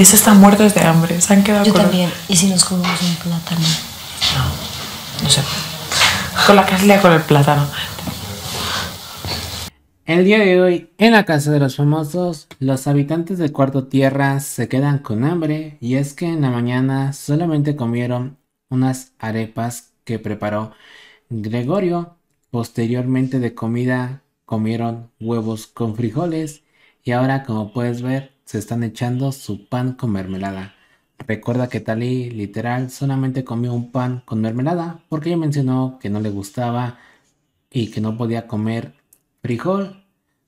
Es están muertos de hambre, se han quedado Yo también. ¿Y si nos comemos un plátano? No, no sé. Con la con el plátano. El día de hoy, en la casa de los famosos, los habitantes del cuarto tierra se quedan con hambre y es que en la mañana solamente comieron unas arepas que preparó Gregorio. Posteriormente de comida comieron huevos con frijoles y ahora como puedes ver se están echando su pan con mermelada. Recuerda que Tali literal solamente comió un pan con mermelada porque ella mencionó que no le gustaba y que no podía comer frijol.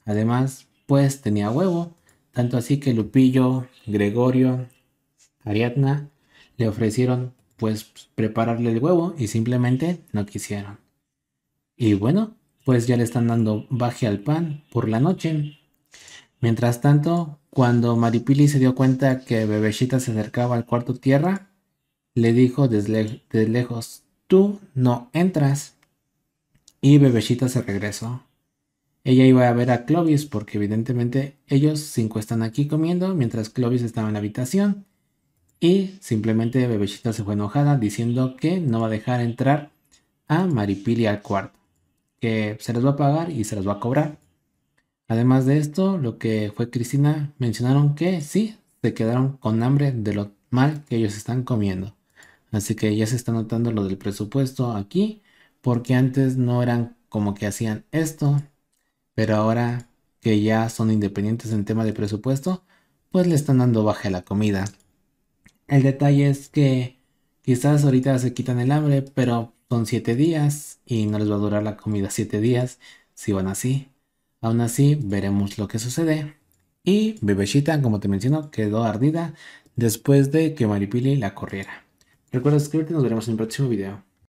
Además, pues tenía huevo. Tanto así que Lupillo, Gregorio, Ariadna le ofrecieron pues prepararle el huevo y simplemente no quisieron. Y bueno, pues ya le están dando baje al pan por la noche. Mientras tanto, cuando Maripili se dio cuenta que Bebeshita se acercaba al cuarto tierra, le dijo desde, lejos, tú no entras. Y Bebechita se regresó. Ella iba a ver a Clovis porque evidentemente ellos cinco están aquí comiendo mientras Clovis estaba en la habitación. Y simplemente Bebechita se fue enojada diciendo que no va a dejar entrar a Maripili al cuarto. Que se les va a pagar y se las va a cobrar. Además de esto, lo que fue Cristina mencionaron que sí, se quedaron con hambre de lo mal que ellos están comiendo. Así que ya se está notando lo del presupuesto aquí, porque antes no eran como que hacían esto, pero ahora que ya son independientes en tema de presupuesto, pues le están dando baja la comida. El detalle es que quizás ahorita se quitan el hambre, pero son 7 días y no les va a durar la comida 7 días si van así. Aún así, veremos lo que sucede. Y Bebeshita, como te menciono, quedó ardida después de que Maripili la corriera. Recuerda suscribirte y nos veremos en el próximo video.